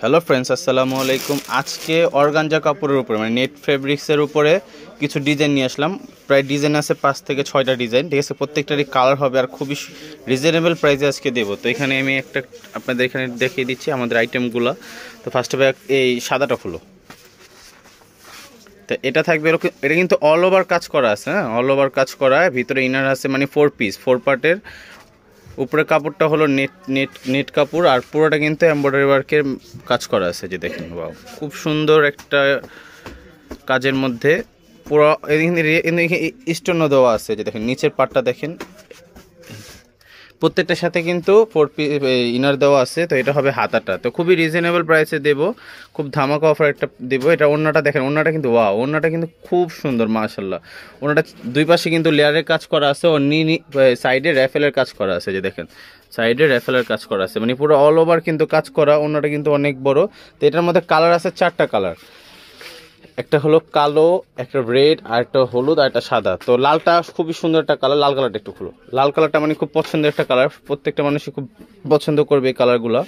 hello friends আসসালামু আলাইকুম আজকে অর্গানজা কাপড়ের উপরে মানে নেট ফেব্রিক্সের উপরে কিছু ডিজাইন নিয়ে আসলাম প্রায় ডিজাইন আছে পাঁচ থেকে ছয়টা ডিজাইন ঠিক আছে প্রত্যেকটারই কালার হবে আর খুবই রিজনেবল প্রাইসে আজকে দেবো তো এখানে আমি একটা আপনাদের এখানে দেখিয়ে দিচ্ছি আমাদের আইটেমগুলো তো ফার্স্ট অফ এই সাদাটা ফুলো তো এটা থাকবে এরকম এটা কিন্তু অল ওভার কাজ করা আছে হ্যাঁ অল ওভার কাজ করা ভিতরে ইনার আছে মানে ফোর পিস ফোর পার্টের উপরে কাপড়টা হলো নেট নেট নেট কাপড় আর পুরোটা কিন্তু এমব্রয়ডারি ওয়ার্কের কাজ করা আছে যে দেখেন বাবু খুব সুন্দর একটা কাজের মধ্যে পুরো স্টোনও দেওয়া আছে যে দেখেন নিচের পাটটা দেখেন প্রত্যেকটার সাথে কিন্তু ফোর ইনার দেওয়া আছে তো এটা হবে হাতাটা তো খুবই রিজনেবল প্রাইসে দেব খুব ধামাকা অফার একটা দেবো এটা অন্যটা দেখেন অন্যটা কিন্তু ওয়া অন্যটা কিন্তু খুব সুন্দর মাশাল্লাহ অন্যটা দুই পাশে কিন্তু লেয়ারের কাজ করা আছে ও নি সাইডে র্যাফেলের কাজ করা আছে যে দেখেন সাইডে র্যাফেলের কাজ করা আছে মানে পুরো অল ওভার কিন্তু কাজ করা অন্যটা কিন্তু অনেক বড় তো এটার মধ্যে কালার আছে চারটা কালার একটা হলো কালো একটা রেড আর একটা হলুদ আর একটা সাদা তো লালটা খুবই সুন্দর একটা কালার লাল কালারটা একটু খুলো লাল কালারটা মানে খুব পছন্দের একটা কালার প্রত্যেকটা মানুষই খুব পছন্দ করবে এই কালারগুলো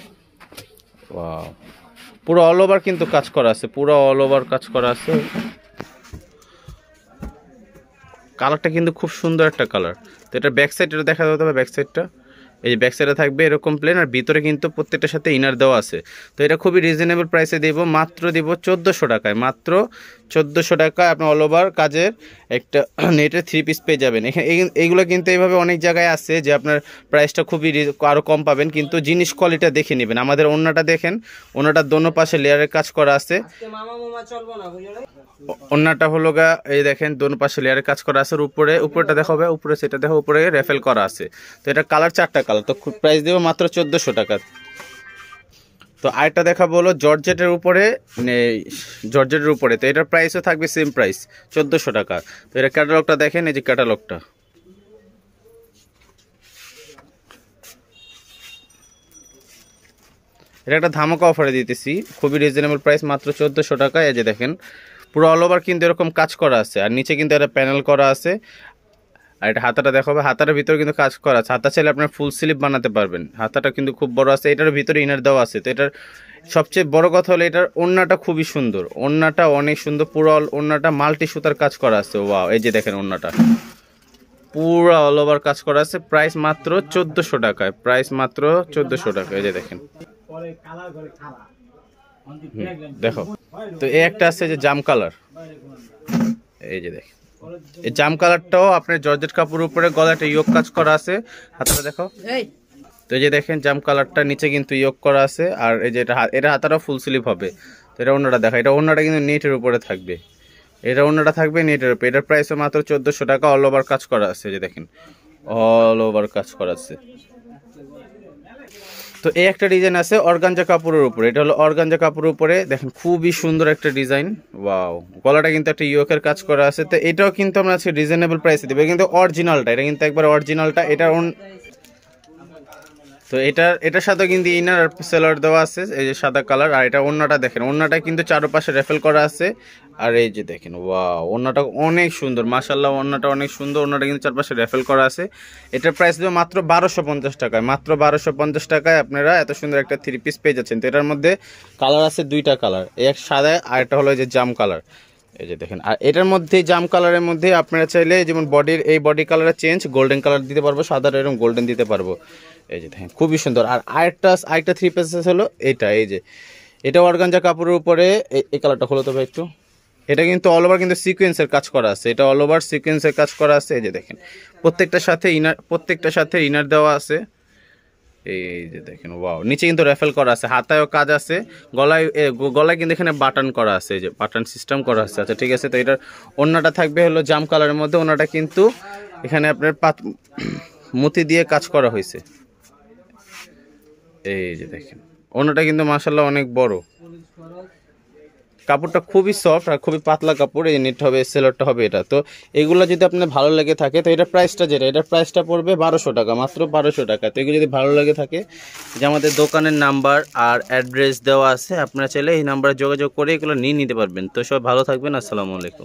পুরো অল ওভার কিন্তু কাজ করা আছে পুরো অল ওভার কাজ করা আছে কালারটা কিন্তু খুব সুন্দর একটা কালার তো এটা ব্যাক সাইড এটা দেখা যাবে ব্যাক সাইডটা এই যে ব্যাকসাইডে থাকবে এরকম প্লেন আর ভিতরে কিন্তু প্রত্যেকটার সাথে ইনার দেওয়া আছে তো এটা খুবই রিজনেবল প্রাইসে দেবো মাত্র দেবো চোদ্দোশো টাকায় মাত্র চোদ্দোশো টাকা আপনার অল ওভার কাজের একটা নেটের থ্রি পিস পেয়ে যাবেন এখানে এইগুলো কিন্তু এইভাবে অনেক জায়গায় আছে যে আপনার প্রাইসটা খুবই আরও কম পাবেন কিন্তু জিনিস কোয়ালিটি দেখে নেবেন আমাদের অন্যটা দেখেন অন্যটার দোনো পাশে লেয়ারের কাজ করা আছে অন্যটা হলো গা এই দেখেন দোনো পাশে লেয়ারের কাজ করা আছে উপরে উপরেটা দেখা হবে উপরে সেটা দেখো উপরে রেফেল করা আছে তো এটা কালার চারটা কালার তো প্রাইস দেবো মাত্র চোদ্দোশো টাকা তো আরেকটা দেখা বলো জর্জেটের উপরে মানে জর্জেটের উপরে তো এটার প্রাইসও থাকবে সেম প্রাইস চোদ্দোশো টাকা তো এটা ক্যাটালগটা দেখেন এই যে ক্যাটালগটা এটা একটা ধামাকা অফারে দিতেছি খুবই রিজনেবল প্রাইস মাত্র চোদ্দোশো টাকা এই যে দেখেন পুরো অল ওভার কিন্তু এরকম কাজ করা আছে আর নিচে কিন্তু একটা প্যানেল করা আছে আর এটা হাতাটা দেখাবে হাতাটার ভিতরে কিন্তু কাজ করা আছে হাতা চাইলে আপনার ফুল স্লিপ বানাতে পারবেন হাতাটা কিন্তু খুব বড় আছে এটার ভিতরে ইনার দেওয়া আছে তো এটার সবচেয়ে বড় কথা হলো এটার ওনাটা খুবই সুন্দর ওনাটা অনেক সুন্দর পুরল ওনাটা মাল্টি সুতার কাজ করা আছে ওয়াও এই যে দেখেন ওনাটা পুরো অল ওভার কাজ করা আছে প্রাইস মাত্র চোদ্দোশো টাকায় প্রাইস মাত্র চোদ্দোশো টাকা এই যে দেখেন দেখো তো এই একটা আছে যে জাম কালার এই যে দেখেন এই জাম কালারটাও আপনার জর্জেট কাপড় উপরে গলাটা ইয়োগ কাজ করা আছে হাতটা দেখো তো এই যে দেখেন জাম কালারটা নিচে কিন্তু ইয়োগ করা আছে আর এই যে এটা এটা হাতাটা ফুল স্লিভ হবে তো এটা অন্যটা দেখো এটা অন্যটা কিন্তু নেটের উপরে থাকবে এটা অন্যটা থাকবে নেটের উপরে এটার প্রাইসও মাত্র চোদ্দোশো টাকা অল ওভার কাজ করা আছে যে দেখেন অল ওভার কাজ করা আছে তো এই একটা ডিজাইন আছে অর্গানজা কাপড়ের উপরে এটা হলো অর্গানজা কাপড়ের উপরে দেখেন খুবই সুন্দর একটা ডিজাইন ওয়াও গলাটা কিন্তু একটা ইউকের কাজ করা আছে তো এটাও কিন্তু আমরা আজকে রিজনেবল প্রাইসে দেবো কিন্তু অরিজিনালটা এটা কিন্তু একবার অরিজিনালটা এটার তো এটা এটার সাথে কিন্তু ইনার আর সেলার দেওয়া আছে এই যে সাদা কালার আর এটা অন্যটা দেখেন অন্যটা কিন্তু চারোপাশে রেফেল করা আছে আর এই যে দেখেন ওয়া অন্যটা অনেক সুন্দর মাসাল্লাহ অন্যটা অনেক সুন্দর অন্যটা কিন্তু চারপাশে রেফেল করা আছে এটার প্রাইস দেবে মাত্র বারোশো পঞ্চাশ টাকায় মাত্র বারোশো পঞ্চাশ টাকায় আপনারা এত সুন্দর একটা থ্রি পিস পেয়ে যাচ্ছেন তো এটার মধ্যে কালার আছে দুইটা কালার এক সাদা আর একটা হলো যে জাম কালার এই যে দেখেন আর এটার মধ্যে জাম কালারের মধ্যে আপনারা চাইলে যেমন বডির এই বডি কালারের চেঞ্জ গোল্ডেন কালার দিতে পারবো সাদা এরকম গোল্ডেন দিতে পারবো এই যে দেখেন খুবই সুন্দর আর আরেকটা আরেকটা থ্রি পিসেস হলো এটা এই যে এটা অর্গানজা কাপড়ের উপরে এই কালারটা হলো তবে একটু এটা কিন্তু অল ওভার কিন্তু সিকোয়েন্সের কাজ করা আছে এটা অল ওভার সিকোয়েন্সের কাজ করা আছে এই যে দেখেন প্রত্যেকটা সাথে ইনার প্রত্যেকটা সাথে ইনার দেওয়া আছে এই যে দেখেন ওয়াও নিচে কিন্তু রেফেল করা আছে হাতায়ও কাজ আছে গলায় গলায় কিন্তু এখানে বাটন করা আছে যে বাটন সিস্টেম করা আছে আচ্ছা ঠিক আছে তো এটার অন্যটা থাকবে হলো জাম কালারের মধ্যে ওনাটা কিন্তু এখানে আপনার পাত মুতি দিয়ে কাজ করা হয়েছে এই যে দেখেন অন্যটা কিন্তু মাসাল্লাহ অনেক বড় কাপড়টা খুবই সফট আর খুবই পাতলা কাপড় এই নেট হবে সেলরটা হবে এটা তো এগুলো যদি আপনার ভালো লেগে থাকে তো এটা প্রাইসটা যেটা এটার প্রাইসটা পড়বে বারোশো টাকা মাত্র বারোশো টাকা তো এগুলো যদি ভালো লেগে থাকে যে আমাদের দোকানের নাম্বার আর অ্যাড্রেস দেওয়া আছে আপনারা চাইলে এই নাম্বারে যোগাযোগ করে এগুলো নিয়ে নিতে পারবেন তো সব ভালো থাকবেন আসসালামু আলাইকুম